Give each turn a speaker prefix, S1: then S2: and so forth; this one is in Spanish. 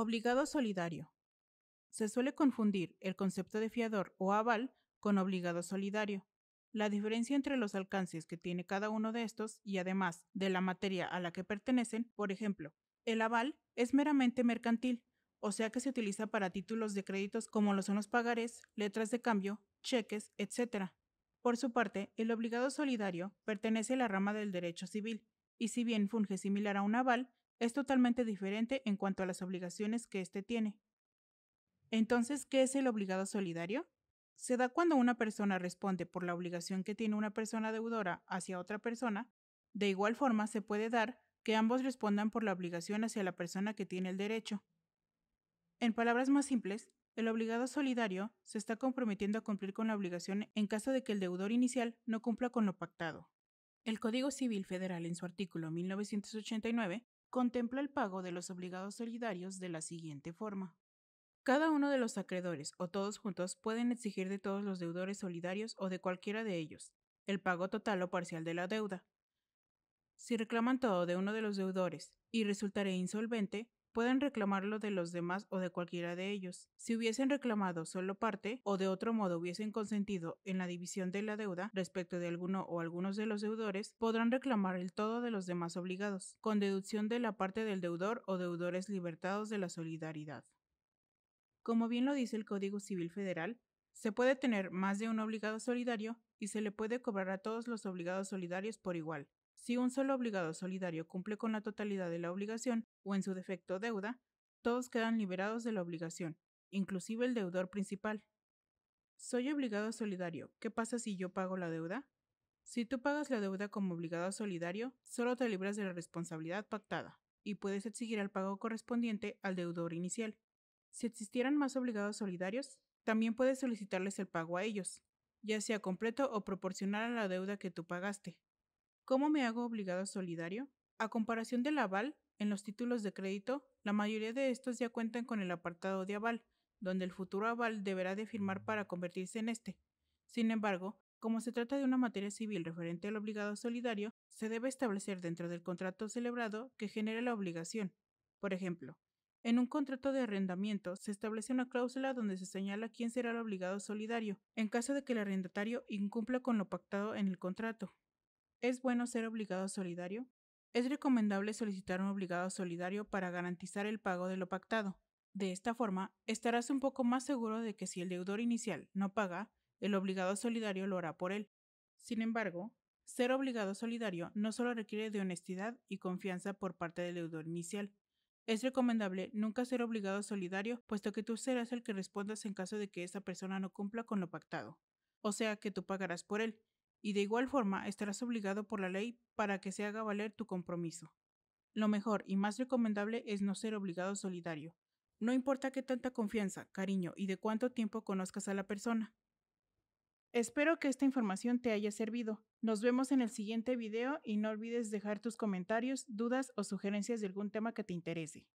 S1: Obligado solidario. Se suele confundir el concepto de fiador o aval con obligado solidario. La diferencia entre los alcances que tiene cada uno de estos y además de la materia a la que pertenecen, por ejemplo, el aval es meramente mercantil, o sea que se utiliza para títulos de créditos como lo son los pagares, letras de cambio, cheques, etc. Por su parte, el obligado solidario pertenece a la rama del derecho civil, y si bien funge similar a un aval, es totalmente diferente en cuanto a las obligaciones que éste tiene. Entonces, ¿qué es el obligado solidario? Se da cuando una persona responde por la obligación que tiene una persona deudora hacia otra persona, de igual forma se puede dar que ambos respondan por la obligación hacia la persona que tiene el derecho. En palabras más simples, el obligado solidario se está comprometiendo a cumplir con la obligación en caso de que el deudor inicial no cumpla con lo pactado. El Código Civil Federal en su artículo 1989 contempla el pago de los obligados solidarios de la siguiente forma. Cada uno de los acreedores o todos juntos pueden exigir de todos los deudores solidarios o de cualquiera de ellos el pago total o parcial de la deuda. Si reclaman todo de uno de los deudores y resultaré insolvente, pueden reclamarlo de los demás o de cualquiera de ellos. Si hubiesen reclamado solo parte o de otro modo hubiesen consentido en la división de la deuda respecto de alguno o algunos de los deudores, podrán reclamar el todo de los demás obligados, con deducción de la parte del deudor o deudores libertados de la solidaridad. Como bien lo dice el Código Civil Federal, se puede tener más de un obligado solidario y se le puede cobrar a todos los obligados solidarios por igual, si un solo obligado solidario cumple con la totalidad de la obligación o en su defecto deuda, todos quedan liberados de la obligación, inclusive el deudor principal. Soy obligado solidario. ¿Qué pasa si yo pago la deuda? Si tú pagas la deuda como obligado solidario, solo te libras de la responsabilidad pactada y puedes exigir el pago correspondiente al deudor inicial. Si existieran más obligados solidarios, también puedes solicitarles el pago a ellos, ya sea completo o proporcional a la deuda que tú pagaste. ¿Cómo me hago obligado solidario? A comparación del aval, en los títulos de crédito, la mayoría de estos ya cuentan con el apartado de aval, donde el futuro aval deberá de firmar mm. para convertirse en este. Sin embargo, como se trata de una materia civil referente al obligado solidario, se debe establecer dentro del contrato celebrado que genere la obligación. Por ejemplo, en un contrato de arrendamiento se establece una cláusula donde se señala quién será el obligado solidario en caso de que el arrendatario incumpla con lo pactado en el contrato. ¿Es bueno ser obligado solidario? Es recomendable solicitar un obligado solidario para garantizar el pago de lo pactado. De esta forma, estarás un poco más seguro de que si el deudor inicial no paga, el obligado solidario lo hará por él. Sin embargo, ser obligado solidario no solo requiere de honestidad y confianza por parte del deudor inicial. Es recomendable nunca ser obligado solidario, puesto que tú serás el que respondas en caso de que esa persona no cumpla con lo pactado. O sea que tú pagarás por él, y de igual forma estarás obligado por la ley para que se haga valer tu compromiso. Lo mejor y más recomendable es no ser obligado solidario. No importa qué tanta confianza, cariño y de cuánto tiempo conozcas a la persona. Espero que esta información te haya servido. Nos vemos en el siguiente video y no olvides dejar tus comentarios, dudas o sugerencias de algún tema que te interese.